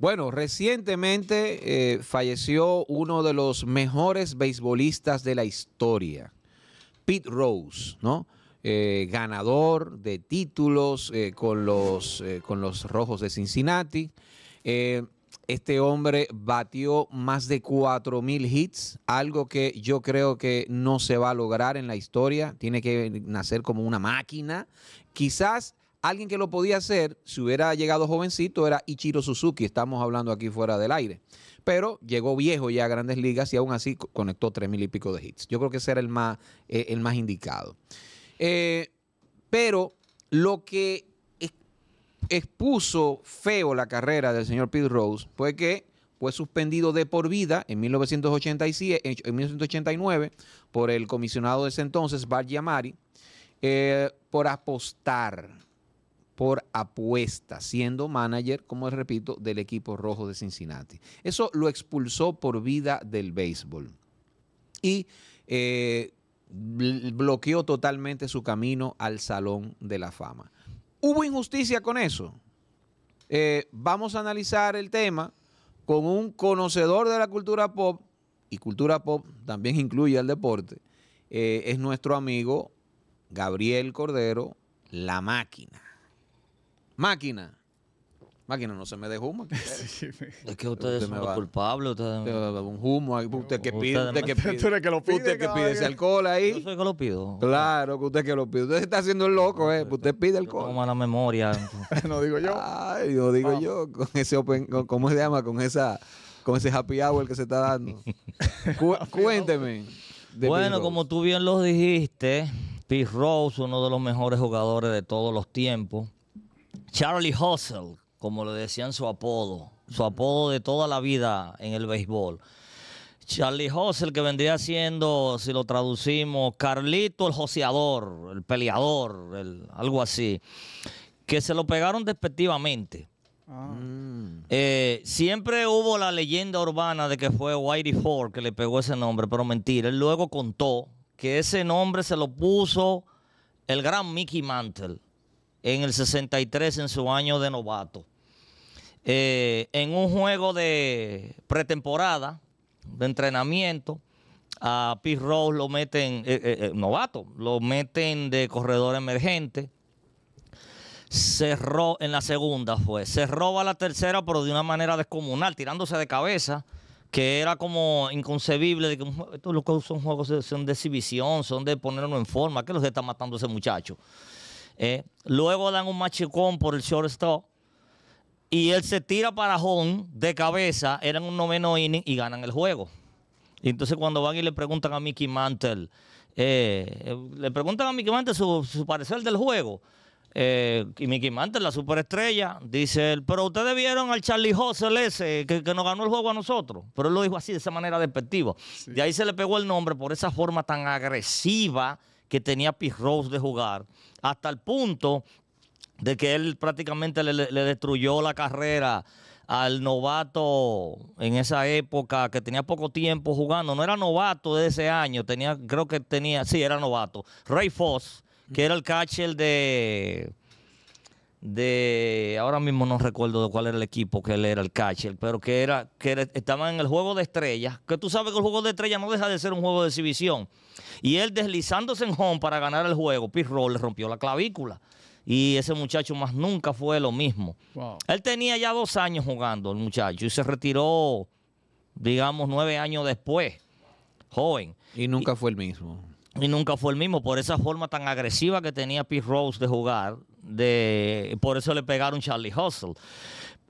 Bueno, recientemente eh, falleció uno de los mejores beisbolistas de la historia, Pete Rose, ¿no? Eh, ganador de títulos eh, con, los, con los Rojos de Cincinnati. este hombre batió más de 4.000 hits, algo que yo creo que no se va a lograr en la historia. Tiene que nacer como una máquina. Quizás Alguien que lo podía hacer, si hubiera llegado jovencito, era Ichiro Suzuki, estamos hablando aquí fuera del aire. Pero llegó viejo ya a grandes ligas y aún así conectó tres mil y pico de hits. Yo creo que ese era el más, eh, el más indicado. Eh, pero lo que expuso feo la carrera del señor Pete Rose fue que fue suspendido de por vida en, 1989 por el comisionado de ese entonces, Bart Yamari, eh, por apostar por apuesta, siendo manager, como repito, del equipo rojo de Cincinnati. Eso lo expulsó por vida del béisbol. Y eh, bloqueó totalmente su camino al Salón de la Fama. ¿Hubo injusticia con eso? Eh, vamos a analizar el tema con un conocedor de la cultura pop, y cultura pop también incluye al deporte, eh, es nuestro amigo Gabriel Cordero, La Máquina. Máquina. Máquina, no se me dé humo. es que ustedes usted son los culpables. un humo, usted que pide, que pide. que pide, que pide ese alcohol ahí. Yo soy que lo pido. Claro, que usted que lo pide. Usted está haciendo el loco, ¿eh? Usted pide alcohol. Toma la memoria. no digo yo. Ay, no digo yo. Con ese open, ¿cómo se llama? Con esa, con ese happy hour que se está dando. cuénteme. Bueno, como tú bien lo dijiste, Pete Rose, uno de los mejores jugadores de todos los tiempos Charlie Hustle, como le decían su apodo, su apodo de toda la vida en el béisbol. Charlie Hustle, que vendría siendo, si lo traducimos, Carlito el joseador, el peleador, algo así, que se lo pegaron despectivamente. Ah. Eh, siempre hubo la leyenda urbana de que fue Whitey Ford que le pegó ese nombre, pero mentira. Él luego contó que ese nombre se lo puso el gran Mickey Mantle en el 63 en su año de novato. Eh, en un juego de pretemporada, de entrenamiento, a Pete Rose lo meten, eh, eh, novato, lo meten de corredor emergente. Cerró en la segunda, fue. Se roba la tercera, pero de una manera descomunal, tirándose de cabeza, que era como inconcebible. De que, son juegos son de exhibición, son de ponernos en forma. ¿Qué los está matando ese muchacho? Eh, luego dan un machicón por el shortstop. Y él se tira para home de cabeza. Eran un noveno inning y ganan el juego. Y entonces cuando van y le preguntan a Mickey Mantle, eh, le preguntan a Mickey Mantle su, parecer del juego. Eh, y Mickey Mantle, la superestrella, dice pero ustedes vieron al Charlie Hussle ese que, que, nos ganó el juego a nosotros. Pero él lo dijo así, de esa manera despectiva. De ahí se le pegó el nombre por esa forma tan agresiva que tenía Pete de jugar, hasta el punto de que él prácticamente le, destruyó la carrera al novato en esa época que tenía poco tiempo jugando. No era novato de ese año, tenía, creo que tenía, sí, era novato. Ray Foss, que era el catcher de. De ahora mismo no recuerdo de cuál era el equipo que él era el catcher, pero que era que estaba en el juego de estrellas. Que tú sabes que el juego de estrellas no deja de ser un juego de exhibición. Y él deslizándose en home para ganar el juego, Rose le rompió la clavícula. Y ese muchacho más nunca fue lo mismo. Él tenía ya dos años jugando, el muchacho, y se retiró, digamos, nueve años después, joven. Y nunca fue el mismo. Y nunca fue el mismo, por esa forma tan agresiva que tenía Pete Rose de jugar, de, por eso le pegaron Charlie Hustle.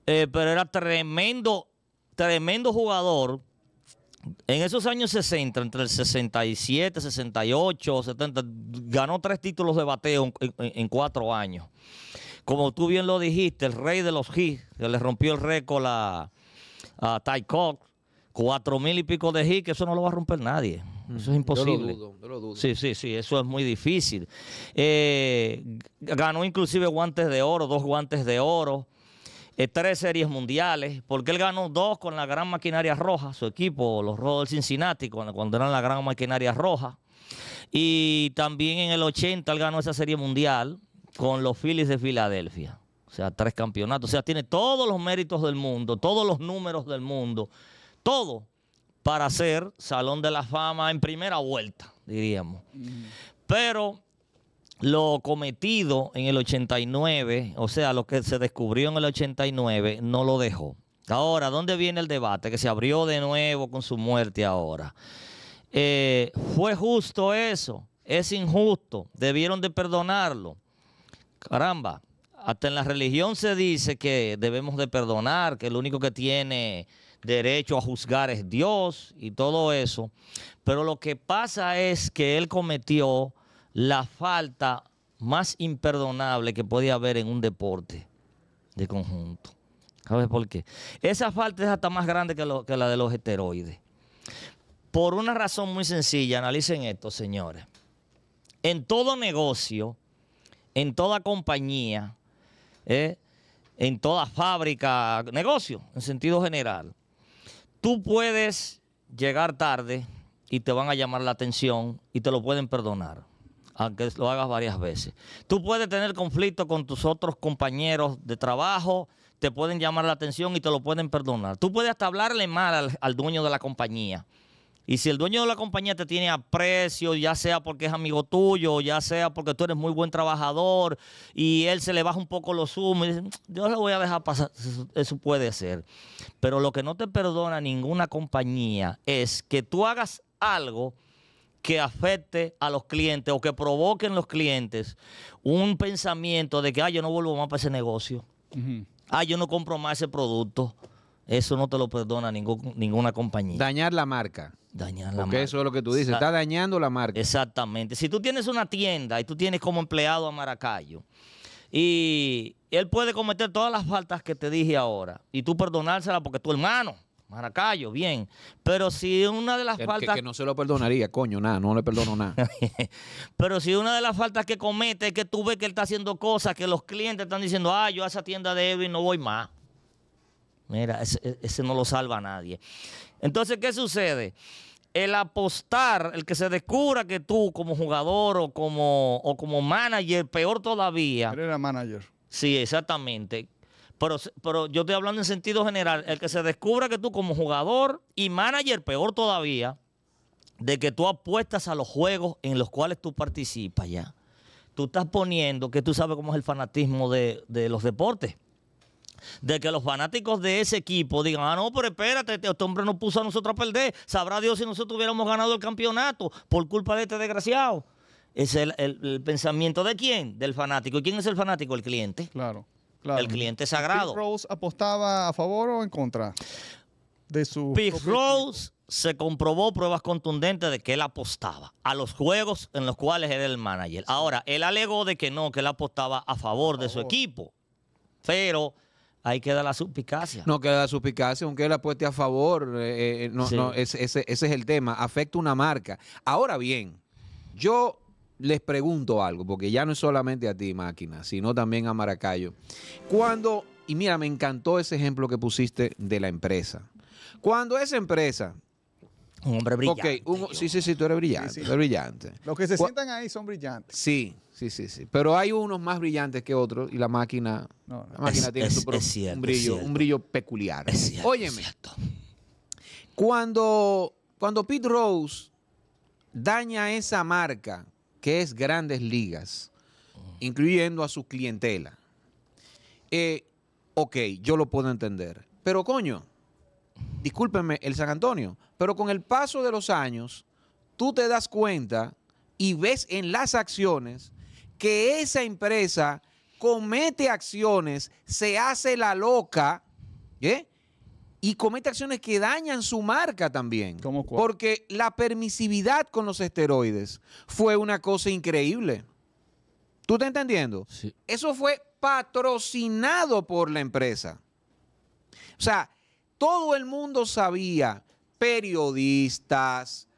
Eh, pero era tremendo, tremendo jugador en esos años 60, entre el 67, 68, 70, ganó tres títulos de bateo en, cuatro años. Como tú bien lo dijiste, el rey de los hits, que le rompió el récord a, a Ty Cox, cuatro mil y pico de hits, que eso no lo va a romper nadie. Mm. Eso es imposible. No lo dudo, no lo dudo. Sí, sí, sí, eso es muy difícil. Eh, ganó inclusive guantes de oro, dos guantes de oro. Eh, tres series mundiales, porque él ganó dos con la gran maquinaria roja, su equipo, los Rojos del Cincinnati, cuando eran la gran maquinaria roja. Y también en el 80 él ganó esa serie mundial con los Phillies de Filadelfia. O sea, tres campeonatos. O sea, tiene todos los méritos del mundo, todos los números del mundo, todo para ser Salón de la Fama en primera vuelta, diríamos. Pero lo cometido en el 89, o sea, lo que se descubrió en el 89, no lo dejó. Ahora, ¿dónde viene el debate que se abrió de nuevo con su muerte ahora? Eh, ¿Fue justo eso? ¿Es injusto? ¿Debieron de perdonarlo? Caramba, hasta en la religión se dice que debemos de perdonar, que el único que tiene derecho a juzgar es Dios y todo eso. Pero lo que pasa es que él cometió la falta más imperdonable que podía haber en un deporte de conjunto. ¿Sabes por qué? Esa falta es hasta más grande que, la de los esteroides. Por una razón muy sencilla, analicen esto, señores. En todo negocio, en toda compañía, ¿eh? en toda fábrica, negocio, en sentido general, tú puedes llegar tarde y te van a llamar la atención y te lo pueden perdonar aunque lo hagas varias veces. Tú puedes tener conflicto con tus otros compañeros de trabajo, te pueden llamar la atención y te lo pueden perdonar. Tú puedes hasta hablarle mal al, dueño de la compañía. Y si el dueño de la compañía te tiene aprecio, ya sea porque es amigo tuyo, ya sea porque tú eres muy buen trabajador y él se le baja un poco los humos, mm, yo lo voy a dejar pasar, eso puede ser. Pero lo que no te perdona ninguna compañía es que tú hagas algo que afecte a los clientes o que provoquen los clientes un pensamiento de que, ay, yo no vuelvo más para ese negocio. yo no compro más ese producto. Eso no te lo perdona ninguna compañía. Dañar la marca. Dañar la Porque eso es lo que tú dices, está dañando la marca. Exactamente. Si tú tienes una tienda y tú tienes como empleado a Maracayo y él puede cometer todas las faltas que te dije ahora y tú perdonársela porque tu hermano. Maracayo, bien. Pero si una de las faltas. Que, no se lo perdonaría, coño, nada, no le perdono nada. Pero si una de las faltas que comete es que tú ves que él está haciendo cosas que los clientes están diciendo, ah, yo a esa tienda de Evi no voy más. Mira, e, ese, no lo salva a nadie. Entonces, ¿qué sucede? El apostar, el que se descubra que tú como jugador o como, o como manager, peor todavía. Pero era manager. Sí, exactamente pero, yo estoy hablando en sentido general. El que se descubra que tú como jugador y manager, peor todavía, de que tú apuestas a los juegos en los cuales tú participas ya. Tú estás poniendo que tú sabes cómo es el fanatismo de, los deportes. De que los fanáticos de ese equipo digan, ah, no, pero espérate, este hombre nos puso a nosotros a perder. Sabrá Dios si nosotros hubiéramos ganado el campeonato por culpa de este desgraciado. Es el pensamiento de quién? Del fanático. ¿Y quién es el fanático? El cliente. Claro. El cliente sagrado. ¿Pete Rose apostaba a favor o en contra de su. Pete Rose se comprobó pruebas contundentes de que él apostaba a los juegos en los cuales era el manager. Ahora, él alegó de que no, que él apostaba a favor de su equipo. Pero ahí queda la suspicacia. No queda la suspicacia, aunque él apueste a favor. Eh, eh, ese es el tema. Afecta una marca. Ahora bien, yo les pregunto algo, porque ya no es solamente a ti, máquina, sino también a Maracayo. Cuando, y mira, me encantó ese ejemplo que pusiste de la empresa. Cuando esa empresa. Un hombre brillante. sí, sí, sí, tú eres brillante, eres brillante. Los que se sientan ahí son brillantes. Sí, sí, sí, sí. Pero hay unos más brillantes que otros y la máquina, La máquina tiene su propio, un, brillo, peculiar. Es cierto, Óyeme. Cuando, cuando Pete Rose daña esa marca que es Grandes Ligas, incluyendo a su clientela. Eh, ok, yo lo puedo entender. Pero coño, discúlpenme el San Antonio, pero con el paso de los años, tú te das cuenta y ves en las acciones que esa empresa comete acciones, se hace la loca, ¿eh? y comete acciones que dañan su marca también. Porque la permisividad con los esteroides fue una cosa increíble. ¿Tú estás entendiendo? Sí. Eso fue patrocinado por la empresa. O sea, todo el mundo sabía, periodistas,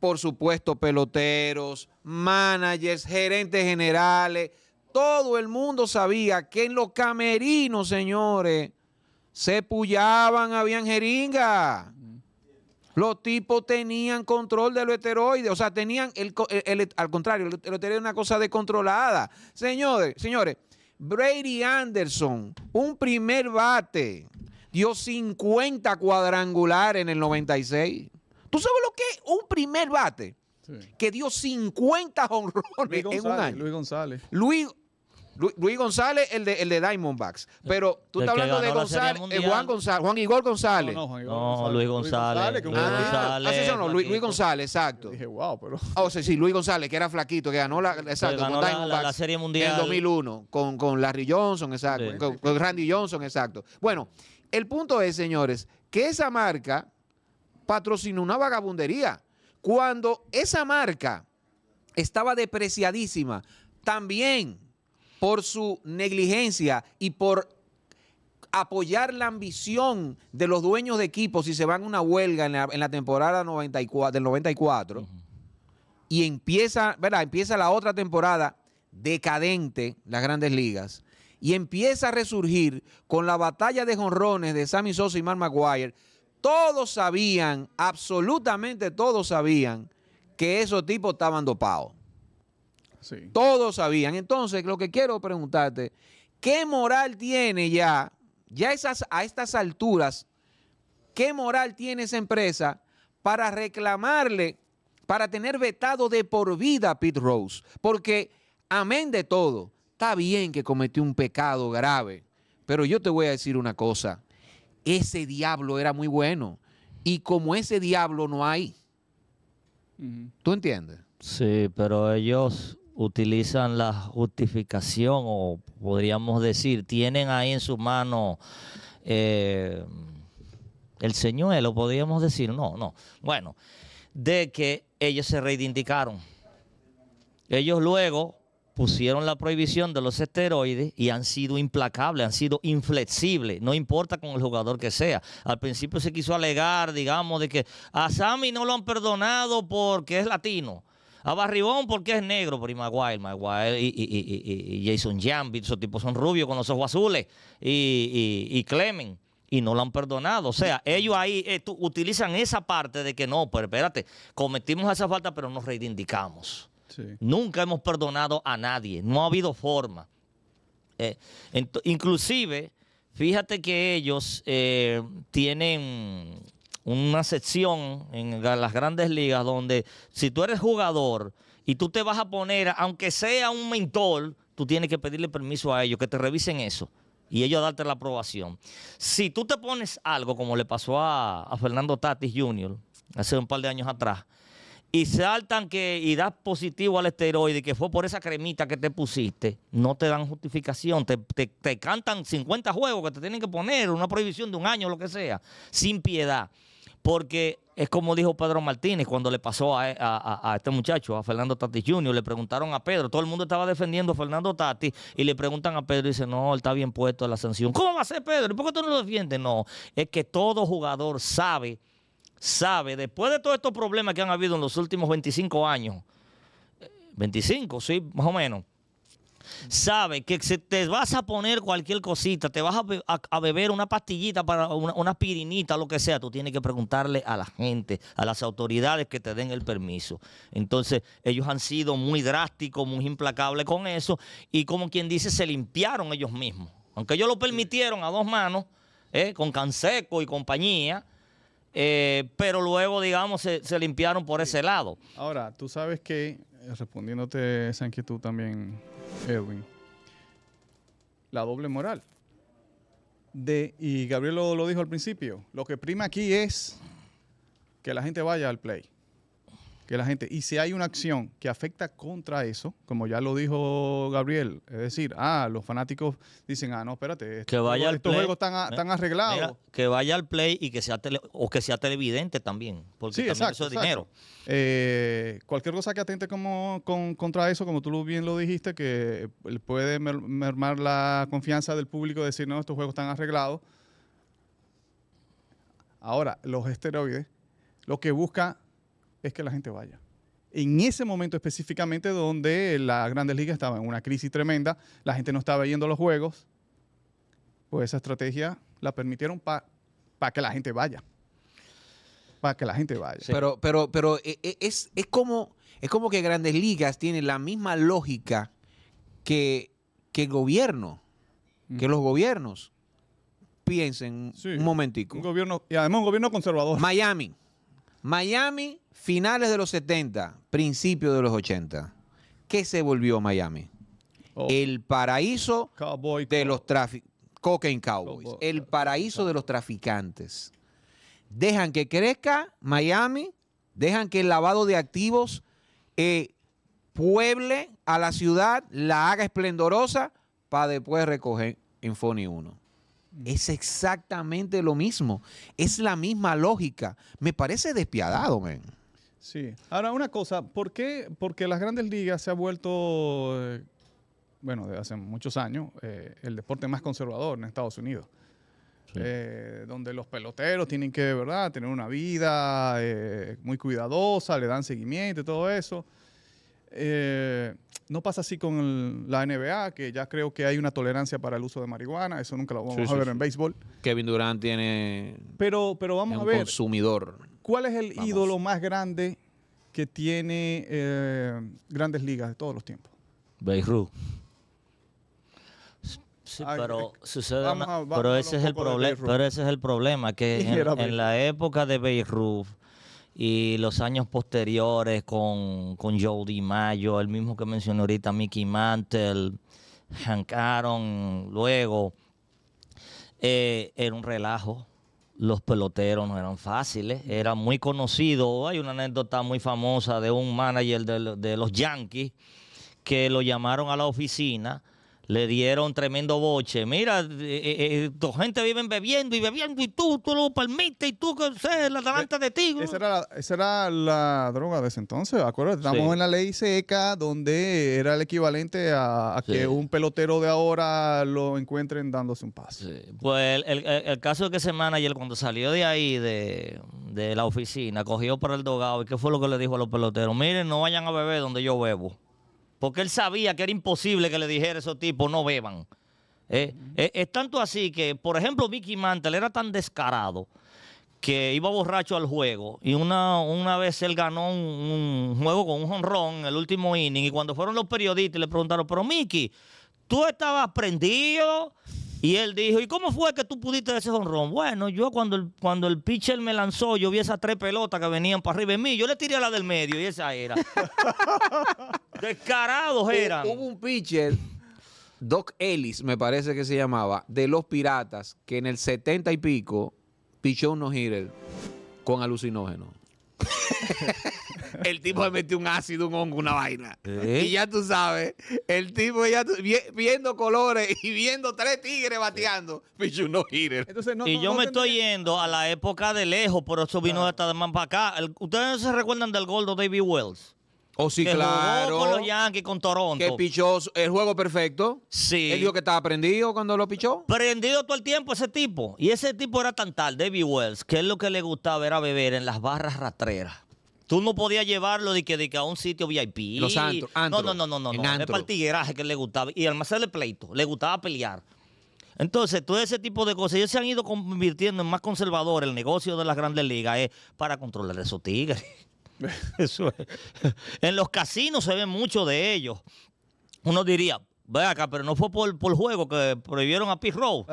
por supuesto, peloteros, managers, gerentes generales, todo el mundo sabía que en los camerinos, señores, se pullaban, habían jeringa. Los tipos tenían control de los esteroides, o sea, tenían, el, al contrario, el esteroide una cosa descontrolada. Señores, señores, Brady Anderson, un primer bate, dio 50 cuadrangulares en el 96. ¿Tú sabes lo que es un primer bate? Que dio 50 honrones en un año. Luis González. Luis, Luis, González, el de, el Diamondbacks. Pero tú estás hablando de González, eh, Juan González, Juan Igor González. No, Juan no Luis González. Ah, Luis González. Luis, González, exacto. dije, wow, pero. o oh, sea, sí, Luis González, que era flaquito, que ganó la, exacto, Serie Mundial. En el 2001, con, con Larry Johnson, exacto. con Randy Johnson, exacto. Bueno, el punto es, señores, que esa marca patrocinó una vagabundería. Cuando esa marca estaba depreciadísima, también por su negligencia y por apoyar la ambición de los dueños de equipos si se van a una huelga en la, temporada 94, del 94 y empieza, empieza la otra temporada decadente, las grandes ligas, y empieza a resurgir con la batalla de jonrones de Sammy Sosa y Mark McGuire. Todos sabían, absolutamente todos sabían, que esos tipos estaban dopados. Todos sabían. Entonces, lo que quiero preguntarte, ¿qué moral tiene ya, ya esas, a estas alturas, qué moral tiene esa empresa para reclamarle, para tener vetado de por vida a Pete Rose? Porque, amén de todo, está bien que cometió un pecado grave, pero yo te voy a decir una cosa, ese diablo era muy bueno y como ese diablo no hay. ¿Tú entiendes? Sí, pero ellos utilizan la justificación o podríamos decir, tienen ahí en su mano eh, el señuelo, podríamos decir, no, no. Bueno, de que ellos se reivindicaron. Ellos luego pusieron la prohibición de los esteroides y han sido implacables, han sido inflexibles, no importa con el jugador que sea. Al principio se quiso alegar, digamos, de que a Sammy no lo han perdonado porque es latino. A Barribón porque es negro, pero y Maguire, y, Jason Jambi, esos tipos son rubios con los ojos azules, y, y, Clemen, y no lo han perdonado. O sea, ellos ahí eh, utilizan esa parte de que no, pero espérate, cometimos esa falta, pero nos reivindicamos. Nunca hemos perdonado a nadie, no ha habido forma. Eh, inclusive, fíjate que ellos eh, tienen una sección en las grandes ligas donde si tú eres jugador y tú te vas a poner, aunque sea un mentor, tú tienes que pedirle permiso a ellos que te revisen eso y ellos darte la aprobación. Si tú te pones algo como le pasó a, Fernando Tatis Jr. hace un par de años atrás, y saltan que y das positivo al esteroide, que fue por esa cremita que te pusiste, no te dan justificación, te, te, te cantan 50 juegos que te tienen que poner, una prohibición de un año, lo que sea, sin piedad porque es como dijo Pedro Martínez cuando le pasó a, este muchacho, a Fernando Tati Jr., le preguntaron a Pedro, todo el mundo estaba defendiendo a Fernando Tati, y le preguntan a Pedro y dice, no, él está bien puesto la sanción. ¿Cómo va a ser Pedro? ¿Y por qué tú no lo defiendes? No, es que todo jugador sabe, sabe, después de todos estos problemas que han habido en los últimos 25 años, 25, sí, más o menos sabe que te vas a poner cualquier cosita, te vas a, beber una pastillita para una, pirinita, lo que sea, tú tienes que preguntarle a la gente, a las autoridades que te den el permiso. Entonces, ellos han sido muy drásticos, muy implacables con eso y como quien dice, se limpiaron ellos mismos. Aunque ellos lo permitieron a dos manos, eh, con Canseco y compañía, eh, pero luego, digamos, se, limpiaron por ese lado. Ahora, tú sabes que respondiéndote esa inquietud también, Edwin, la doble moral. De, y Gabriel lo dijo al principio, lo que prima aquí es que la gente vaya al play que la gente, y si hay una acción que afecta contra eso, como ya lo dijo Gabriel, es decir, ah, los fanáticos dicen, ah, no, espérate, estos, que vaya el play, juegos están, arreglados. que vaya al play y que sea o que sea televidente también, porque también eso es dinero. Eh, cualquier cosa que atente como, contra eso, como tú bien lo dijiste, que puede mermar la confianza del público, decir, no, estos juegos están arreglados. Ahora, los esteroides, lo que busca es que la gente vaya. En ese momento específicamente donde la Grandes Ligas estaba en una crisis tremenda, la gente no estaba yendo los juegos, pues esa estrategia la permitieron para que la gente vaya. Para que la gente vaya. Pero, pero, pero e, e, es, como, es como que Grandes Ligas tiene la misma lógica que, el gobierno, que los gobiernos piensen un momentico. Un gobierno, y además un gobierno conservador. Miami. Miami, finales de los 70, principios de los 80. ¿Qué se volvió Miami? Oh. El paraíso de los traficantes. El paraíso de los traficantes. Dejan que crezca Miami, dejan que el lavado de activos eh, pueble a la ciudad, la haga esplendorosa, para después recoger en 1. Es exactamente lo mismo. Es la misma lógica. Me parece despiadado, men. Sí. Ahora, una cosa, ¿por qué? Porque las grandes ligas se ha vuelto, eh, bueno, desde hace muchos años, eh, el deporte más conservador en Estados Unidos. Eh, donde los peloteros tienen que, ¿verdad?, tener una vida muy cuidadosa, le dan seguimiento y todo eso. Eh, no pasa así con la NBA, que ya creo que hay una tolerancia para el uso de marihuana. Eso nunca lo vamos a ver en béisbol. Kevin Durant tiene. Pero, pero vamos a ver. consumidor. ¿Cuál es el ídolo más grande que tiene eh, grandes ligas de todos los tiempos? Beirut. pero eh, sucede pero ese es el problema, pero ese es el problema que en, en la época de Beirut y los años posteriores con, con Joe DiMaggio, el mismo que mencioné ahorita, Mickey Mantle, Hank luego, eh, era un relajo. Los peloteros no eran fáciles, era muy conocido. Hay una anécdota muy famosa de un manager de, de los Yankees que lo llamaron a la oficina le dieron tremendo boche. Mira, eh, eh, eh, tu gente viven bebiendo y bebiendo y tú, tú lo permites y tú, que sé, la delante de ti. Esa era, la, droga de ese entonces, acuerdo? Estamos en la ley seca donde era el equivalente a, que un pelotero de ahora lo encuentren dándose un pase. Pues el, caso de que ese manager cuando salió de ahí, de, de la oficina, cogió para el dogado y qué fue lo que le dijo a los peloteros. Miren, no vayan a beber donde yo bebo porque él sabía que era imposible que le dijera a esos tipos no beban. Eh, eh, es tanto así que, por ejemplo, Mickey Mantle era tan descarado que iba borracho al juego y una, una vez él ganó un, juego con un en el último inning y cuando fueron los periodistas le preguntaron, pero Mickey, tú estabas prendido, y él dijo, ¿y cómo fue que tú pudiste ese honrón? Bueno, yo cuando el, cuando el pitcher me lanzó, yo vi esas tres pelotas que venían para arriba de mí. Yo le tiré a la del medio y esa era. Descarados eran. Hubo un pitcher, Doc Ellis, me parece que se llamaba, de los piratas, que en el 70 y pico pichó unos hiters con alucinógeno. el tipo le metió un ácido, un hongo, una vaina. Y ya tú sabes, el tipo ya viendo colores y viendo tres tigres bateando, pichu, no gire. y yo me estoy yendo a la época de lejos, por eso vino hasta de más para acá. ¿Ustedes no se recuerdan del gol de David Wells? Oh, sí, claro. Jugó con los Yankees, con Toronto. Que pichó el juego perfecto. Sí. Él dijo que estaba prendido cuando lo pichó. Prendido todo el tiempo ese tipo. Y ese tipo era tan tal, David Wells, que es lo que le gustaba era beber en las barras rastreras. Tú no podías llevarlo de que, de que a un sitio VIP. Los antro, no, no, no, no, no. Es para el tigueraje que le gustaba. Y al de pleito, le gustaba pelear. Entonces, todo ese tipo de cosas, ellos se han ido convirtiendo en más conservadores. El negocio de las grandes ligas es para controlar esos tigres. Eso es. En los casinos se ve mucho de ellos. Uno diría, ve acá, pero no fue por, por juego que prohibieron a Pete Row.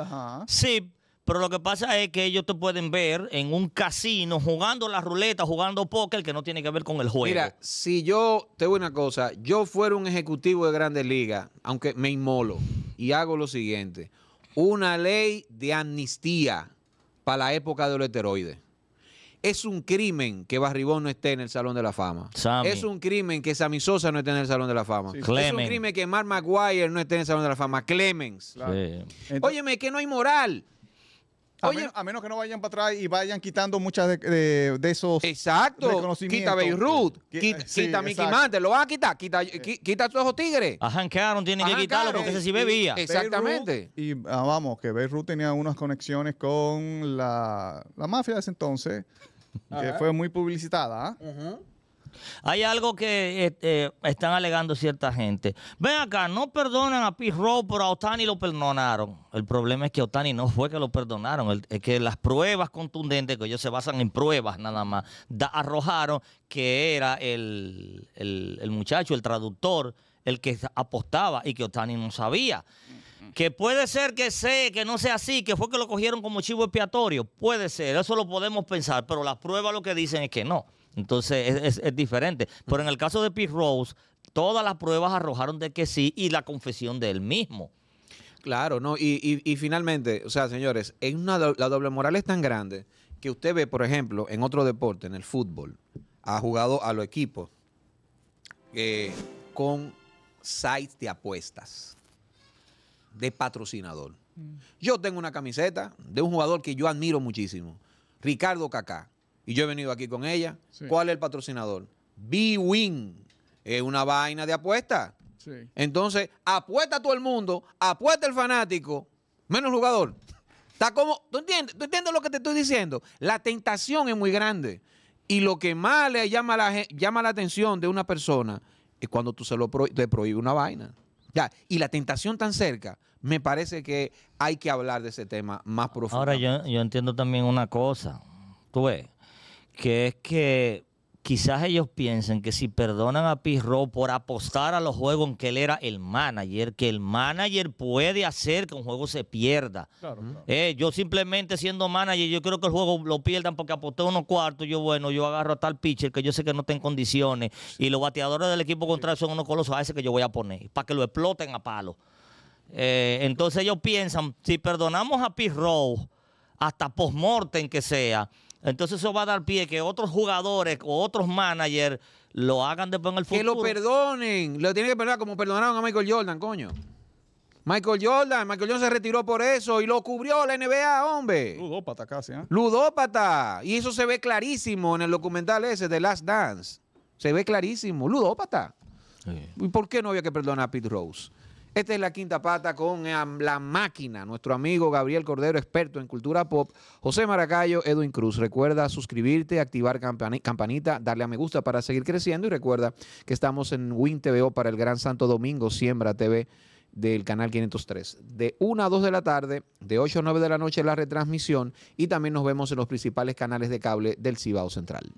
Sí, pero lo que pasa es que ellos te pueden ver en un casino jugando la ruleta, jugando póker, que no tiene que ver con el juego. Mira, si yo, te digo una cosa, yo fuera un ejecutivo de grandes ligas, aunque me inmolo, y hago lo siguiente, una ley de amnistía para la época de los heteroides. Es un crimen que Barribón no esté en el Salón de la Fama. Es un crimen que Sammy Sosa no esté en el Salón de la Fama. Es un crimen que Mark McGuire no esté en el Salón de la Fama. Clemens. Óyeme, que no hay moral. A, a menos que no vayan para atrás y vayan quitando muchas de, de, de esos. Exacto. Quita Beirut, quita, eh, Mickey Mantle, lo van a quitar, quita, eh, a quita todos esos tigres. A Hank Aaron tienen que quitarlo porque ese sí bebía. Exactamente. y ah, vamos, que Beirut tenía unas conexiones con la, la mafia de ese entonces, que fue muy publicitada. ¿ah? Ajá. Hay algo que este, están alegando cierta gente. Ven acá, no perdonan a Pete Rowe, pero a Otani lo perdonaron. El problema es que Otani no fue que lo perdonaron, es que las pruebas contundentes, que ellos se basan en pruebas nada más, arrojaron que era el, el muchacho, el traductor, el que apostaba y que Otani no sabía. Que puede ser que sea, que no sea así, que fue que lo cogieron como chivo expiatorio. Puede ser, eso lo podemos pensar, pero las pruebas lo que dicen es que no. Entonces es, diferente. Pero en el caso de Pete Rose, todas las pruebas arrojaron de que sí y la confesión de él mismo. Claro, no, y, finalmente, o sea, señores, la doble moral es tan grande que usted ve, por ejemplo, en otro deporte, en el fútbol, ha jugado a los equipos eh, con sites de apuestas, de patrocinador. Mm. Yo tengo una camiseta de un jugador que yo admiro muchísimo, Ricardo Cacá y yo he venido aquí con ella. ¿Cuál es el patrocinador? B-Win. Es una vaina de apuesta. Sí. Entonces, apuesta a todo el mundo, apuesta el fanático, menos jugador. Está como, ¿tú entiendes? entiendes lo que te estoy diciendo? La tentación es muy grande. Y lo que más le llama la, llama la atención de una persona es cuando tú se lo prohíbe una vaina. Ya, y la tentación tan cerca, me parece que hay que hablar de ese tema más profundo. Ahora yo, yo entiendo también una cosa. Tú ves, que es que quizás ellos piensen que si perdonan a Pirro por apostar a los juegos en que él era el manager, que el manager puede hacer que un juego se pierda. Eh, yo simplemente siendo manager, yo creo que el juego lo pierdan porque aposté unos cuartos, yo bueno, yo agarro a tal pitcher que yo sé que no está en condiciones y los bateadores del equipo contrario son unos colosos a ese que yo voy a poner, para que lo exploten a palo. Eh, entonces ellos piensan, si perdonamos a Pirro, hasta post-mortem que sea, entonces eso va a dar pie que otros jugadores o otros managers lo hagan después en el futuro. Que lo perdonen. Lo tienen que perdonar como perdonaron a Michael Jordan, coño. Michael Jordan, Michael Jordan se retiró por eso y lo cubrió la NBA, hombre. Ludópata casi, ¿eh? Ludópata. Y eso se ve clarísimo en el documental ese de Last Dance. Se ve clarísimo. Ludópata. ¿Y por qué no había que perdonar a Pete Rose? Esta es la quinta pata con la máquina. Nuestro amigo Gabriel Cordero, experto en cultura pop. José Maracayo, Edwin Cruz. Recuerda suscribirte, activar campanita, darle a me gusta para seguir creciendo. Y recuerda que estamos en Win TVO para el Gran Santo Domingo, Siembra TV del canal 503. De 1 a 2 de la tarde, de 8 a 9 de la noche la retransmisión y también nos vemos en los principales canales de cable del Cibao Central.